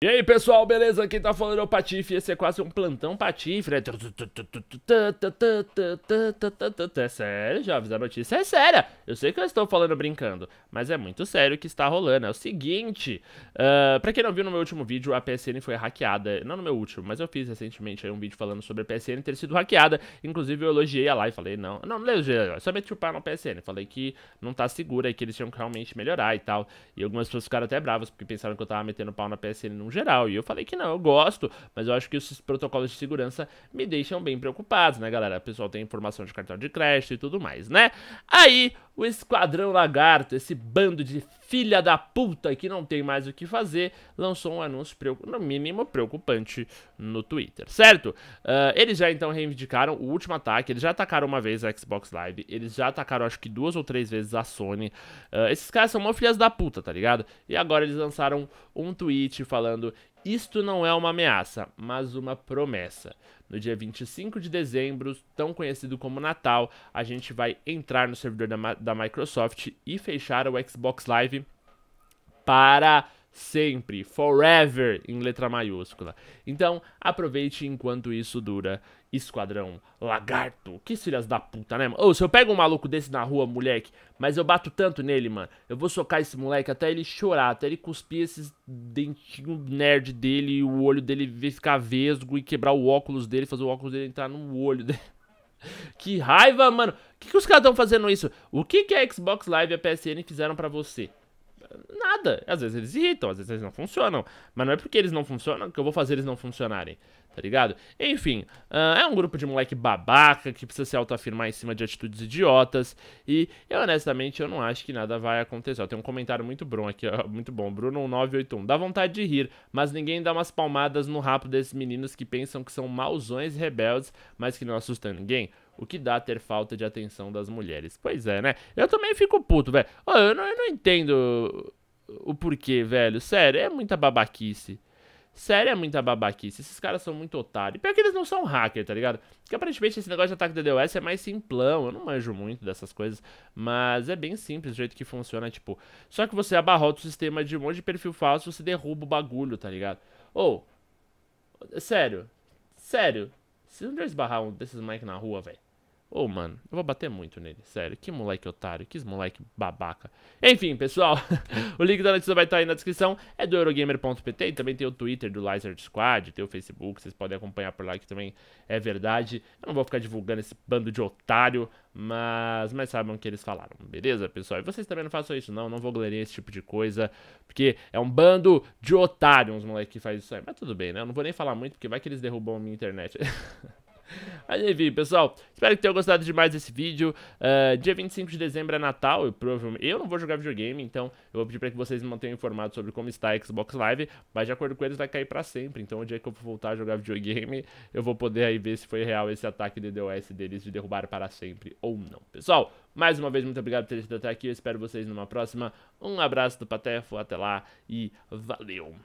E aí pessoal, beleza? Quem tá falando é o Patife, esse é quase um plantão Patife, né? É sério, jovens, a notícia é séria. Eu sei que eu estou falando brincando, mas é muito sério o que está rolando. É o seguinte, uh, pra quem não viu no meu último vídeo, a PSN foi hackeada. Não no meu último, mas eu fiz recentemente um vídeo falando sobre a PSN ter sido hackeada. Inclusive eu elogiei a e falei, não, não, não elogiei, é só o pau na PSN. Falei que não tá segura e que eles tinham que realmente melhorar e tal. E algumas pessoas ficaram até bravas porque pensaram que eu tava metendo pau na PSN, não geral. E eu falei que não, eu gosto, mas eu acho que esses protocolos de segurança me deixam bem preocupados, né, galera? O pessoal tem informação de cartão de crédito e tudo mais, né? Aí o Esquadrão Lagarto, esse bando de filha da puta que não tem mais o que fazer, lançou um anúncio no mínimo preocupante no Twitter, certo? Uh, eles já então reivindicaram o último ataque, eles já atacaram uma vez a Xbox Live, eles já atacaram acho que duas ou três vezes a Sony. Uh, esses caras são mó filhas da puta, tá ligado? E agora eles lançaram um tweet falando isto não é uma ameaça, mas uma promessa. No dia 25 de dezembro, tão conhecido como Natal, a gente vai entrar no servidor da, da Microsoft e fechar o Xbox Live para sempre, forever, em letra maiúscula. Então, aproveite enquanto isso dura. Esquadrão Lagarto. Que filhas da puta, né, mano? Ô, se eu pego um maluco desse na rua, moleque, mas eu bato tanto nele, mano, eu vou socar esse moleque até ele chorar, até ele cuspir esses dentinhos nerd dele e o olho dele ficar vesgo e quebrar o óculos dele, fazer o óculos dele entrar no olho dele. que raiva, mano! O que, que os caras estão fazendo isso? O que, que a Xbox Live e a PSN fizeram para você? nada. Às vezes eles irritam, às vezes eles não funcionam. Mas não é porque eles não funcionam que eu vou fazer eles não funcionarem, tá ligado? Enfim, uh, é um grupo de moleque babaca que precisa se autoafirmar em cima de atitudes idiotas. E eu, honestamente, eu não acho que nada vai acontecer. Ó, tem um comentário muito bom aqui, ó, muito bom. Bruno981. Dá vontade de rir, mas ninguém dá umas palmadas no rabo desses meninos que pensam que são mausões e rebeldes, mas que não assustam ninguém o que dá ter falta de atenção das mulheres. Pois é, né? Eu também fico puto, velho. eu, não, eu não entendo o porquê, velho. Sério, é muita babaquice. Sério, é muita babaquice. Esses caras são muito otários. Pior que eles não são hacker, tá ligado? Porque aparentemente esse negócio de ataque DDoS é mais simplão. Eu não manjo muito dessas coisas. Mas é bem simples o jeito que funciona. Tipo, só que você abarrota o sistema de um monte de perfil falso, você derruba o bagulho, tá ligado? Ou, sério, sério. Se não esbarrar um desses Mike na rua, velho. Ô, oh, mano, eu vou bater muito nele, sério. Que moleque otário, que moleque babaca. Enfim, pessoal, o link da notícia vai estar tá aí na descrição. É do Eurogamer.pt e também tem o Twitter do Lizard Squad, tem o Facebook, vocês podem acompanhar por lá que também é verdade. Eu não vou ficar divulgando esse bando de otário, mas, mas saibam o que eles falaram, beleza, pessoal? E vocês também não façam isso, não. Não vou gloriar esse tipo de coisa, porque é um bando de otário uns moleques que faz isso aí. Mas tudo bem, né? Eu não vou nem falar muito, porque vai que eles derrubam a minha internet. Mas enfim, pessoal, espero que tenham gostado demais desse vídeo. Uh, dia 25 de dezembro é Natal, eu provavelmente... Eu não vou jogar videogame, então eu vou pedir pra que vocês me mantenham informados sobre como está a Xbox Live, mas de acordo com eles vai cair pra sempre, então o dia é que eu voltar a jogar videogame, eu vou poder aí ver se foi real esse ataque de DOS deles de derrubar para sempre ou não. Pessoal, mais uma vez, muito obrigado por terem sido até aqui, eu espero vocês numa próxima. Um abraço do Patefo, até lá e valeu!